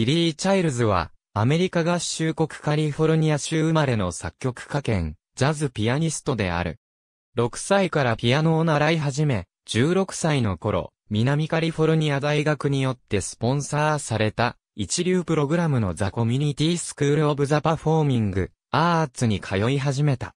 ビリー・チャイルズは、アメリカ合衆国カリフォルニア州生まれの作曲家兼、ジャズピアニストである。6歳からピアノを習い始め、16歳の頃、南カリフォルニア大学によってスポンサーされた、一流プログラムのザ・コミュニティ・スクール・オブ・ザ・パフォーミング、アーツに通い始めた。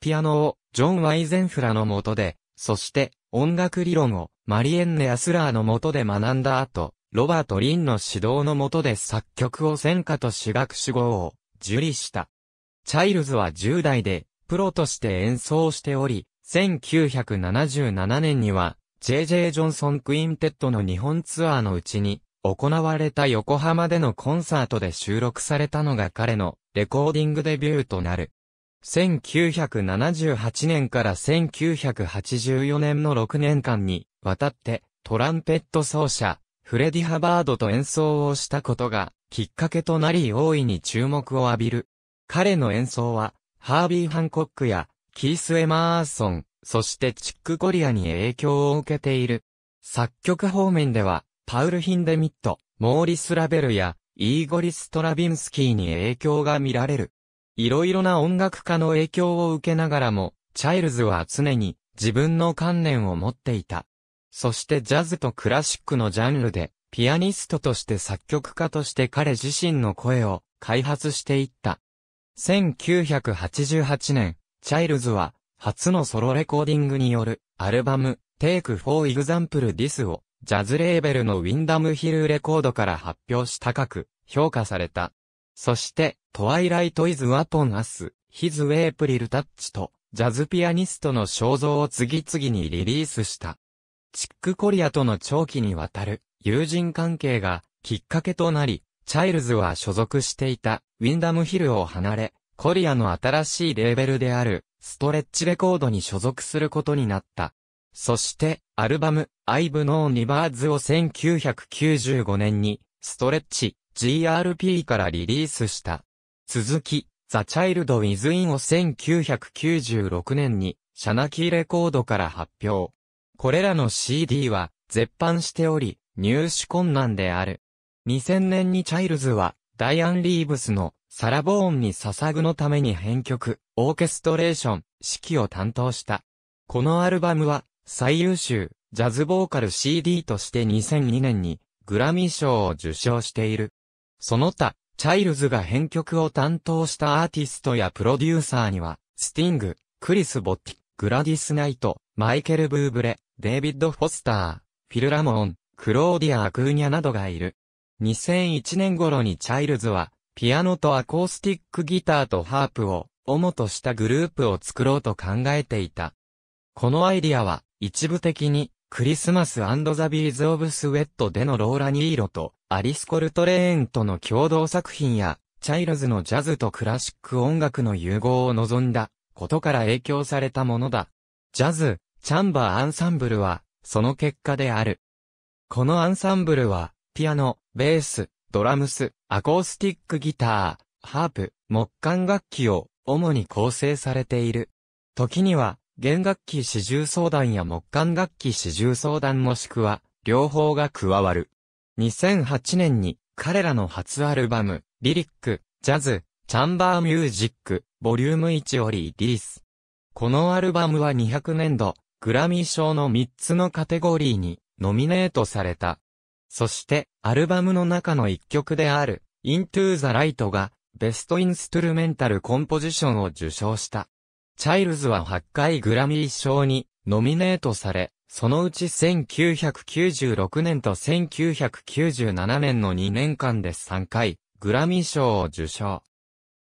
ピアノを、ジョン・ワイゼンフラの下で、そして、音楽理論を、マリエンネ・アスラーの下で学んだ後、ロバート・リンの指導の下で作曲を戦歌と私学主語を受理した。チャイルズは10代でプロとして演奏しており、1977年には J.J. ジョンソン・クインテッドの日本ツアーのうちに行われた横浜でのコンサートで収録されたのが彼のレコーディングデビューとなる。1978年から1984年の6年間にわたってトランペット奏者、フレディ・ハバードと演奏をしたことが、きっかけとなり大いに注目を浴びる。彼の演奏は、ハービー・ハンコックや、キース・エマーソン、そしてチック・コリアに影響を受けている。作曲方面では、パウル・ヒンデミット、モーリス・ラベルや、イーゴリス・トラビンスキーに影響が見られる。いろいろな音楽家の影響を受けながらも、チャイルズは常に自分の観念を持っていた。そしてジャズとクラシックのジャンルで、ピアニストとして作曲家として彼自身の声を開発していった。1988年、チャイルズは初のソロレコーディングによるアルバム Take for Example This をジャズレーベルのウィンダムヒルレコードから発表し高く評価された。そして、トワイライト・イズ・ワ u ン・アス、ヒズ・ウェイプリル・タッチと、ジャズピアニストの肖像を次々にリリースした。チックコリアとの長期にわたる友人関係がきっかけとなり、チャイルズは所属していたウィンダムヒルを離れ、コリアの新しいレーベルであるストレッチレコードに所属することになった。そして、アルバム、I've No n e v e r s を1995年に、ストレッチ、GRP からリリースした。続き、ザ・チャイルド・ウィズ・インを1996年に、シャナキーレコードから発表。これらの CD は絶版しており、入手困難である。2000年にチャイルズは、ダイアン・リーブスのサラ・ボーンに捧ぐのために編曲、オーケストレーション、指揮を担当した。このアルバムは、最優秀、ジャズボーカル CD として2002年に、グラミー賞を受賞している。その他、チャイルズが編曲を担当したアーティストやプロデューサーには、スティング、クリス・ボッティ、グラディス・ナイト、マイケル・ブーブレ、デイビッド・フォスター、フィル・ラモン、クローディア・アクーニャなどがいる。2001年頃にチャイルズは、ピアノとアコースティックギターとハープを、主としたグループを作ろうと考えていた。このアイディアは、一部的に、クリスマスザ・ビーズ・オブ・スウェットでのローラ・ニーロと、アリス・コルトレーンとの共同作品や、チャイルズのジャズとクラシック音楽の融合を望んだ、ことから影響されたものだ。ジャズ、チャンバーアンサンブルは、その結果である。このアンサンブルは、ピアノ、ベース、ドラムス、アコースティックギター、ハープ、木管楽器を主に構成されている。時には、弦楽器四重相談や木管楽器四重相談もしくは、両方が加わる。2008年に彼らの初アルバム、リリック、ジャズ、チャンバーミュージック、ボリューム1よりリリース。このアルバムは200年度、グラミー賞の3つのカテゴリーにノミネートされた。そして、アルバムの中の1曲である、Into the Light が、ベストインストゥルメンタルコンポジションを受賞した。チャイルズは8回グラミー賞にノミネートされ、そのうち1996年と1997年の2年間で3回グラミー賞を受賞。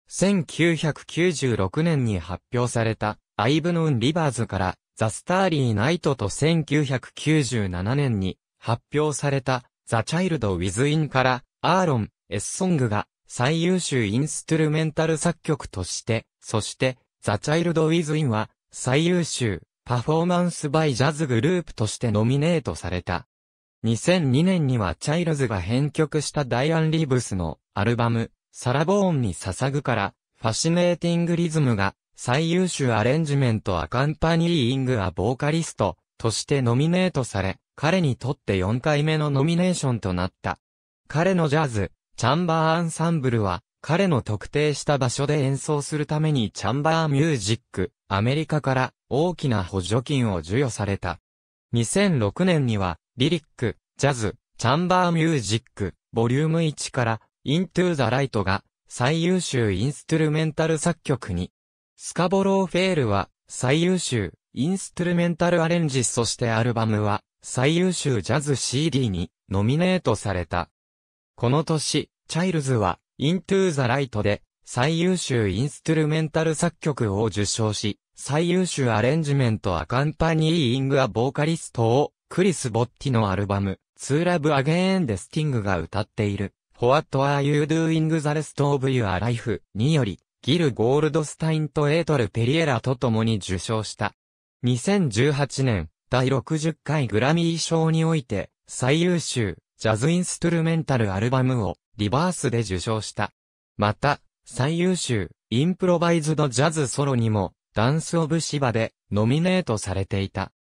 1996年に発表された、アイブヌン・リバーズから、ザ・スターリー・ナイトと1997年に発表された、ザ・チャイルド・ウィズ・インから、アーロン、エスソングが最優秀インストゥルメンタル作曲として、そして、ザ・チャイルド・ウィズ・インは最優秀パフォーマンスバイジャズグループとしてノミネートされた。2002年にはチャイルズが編曲したダイアン・リーブスのアルバムサラボーンに捧ぐから、ファシネーティングリズムが、最優秀アレンジメントアカンパニーイングアボーカリスト、としてノミネートされ、彼にとって4回目のノミネーションとなった。彼のジャズ、チャンバーアンサンブルは、彼の特定した場所で演奏するためにチャンバーミュージック、アメリカから大きな補助金を授与された。2006年には、リリック、ジャズ、チャンバーミュージック、ボリューム1から Into the Light が最優秀インストゥルメンタル作曲に、スカボロー・フェールは最優秀インストゥルメンタルアレンジそしてアルバムは最優秀ジャズ CD にノミネートされた。この年、チャイルズは Into the Light で最優秀インストゥルメンタル作曲を受賞し、最優秀アレンジメントアカンパニーイングアボーカリストをクリス・ボッティのアルバム、ツーラブ・アゲーンでスティングが歌っている。What are you doing the rest of your life? により、ギル・ゴールドスタインとエートル・ペリエラと共に受賞した。2018年、第60回グラミー賞において、最優秀、ジャズ・インストゥルメンタル・アルバムを、リバースで受賞した。また、最優秀、インプロバイズド・ジャズ・ソロにも、ダンス・オブ・シバで、ノミネートされていた。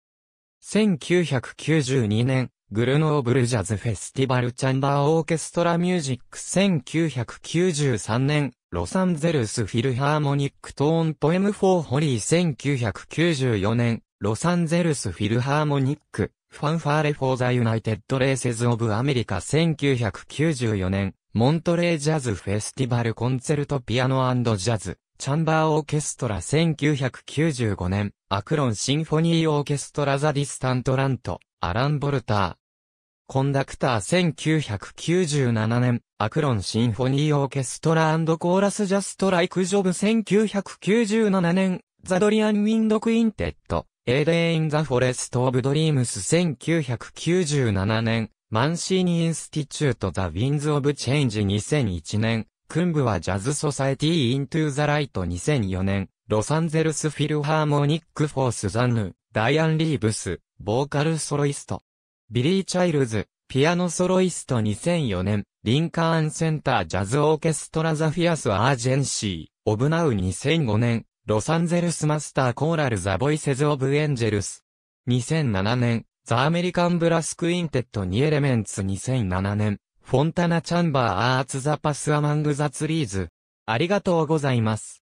1992年、グルノーブルジャズフェスティバルチャンバーオーケストラミュージック1993年、ロサンゼルスフィルハーモニックトーンポエムフォーホリー1994年、ロサンゼルスフィルハーモニック、ファンファーレフォーザユナイテッドレーセズオブアメリカ1994年、モントレージャズフェスティバルコンセルトピアノジャズ。チャンバーオーケストラ1995年、アクロンシンフォニーオーケストラザ・ディスタント・ラント、アラン・ボルター。コンダクター1997年、アクロンシンフォニーオーケストラコーラスジャストライクジョブ1997年、ザドリアン・ウィンド・クインテッド、エーデイン・ザ・フォレスト・オブ・ドリームス1997年、マンシーニ・インスティチュート・ザ・ウィンズ・オブ・チェンジ2001年、訓部はジャズソサエティイントゥーザライト2004年、ロサンゼルスフィルハーモニックフォースザヌ、ダイアン・リーブス、ボーカルソロイスト。ビリー・チャイルズ、ピアノソロイスト2004年、リンカーンセンタージャズオーケストラザフィアス・アージェンシー、オブナウ2005年、ロサンゼルスマスターコーラルザ・ボイセズ・オブ・エンジェルス。2007年、ザ・アメリカン・ブラス・クインテット・ニエレメンツ2007年、フォンタナチャンバーアーツザパスアマングザツリーズ。ありがとうございます。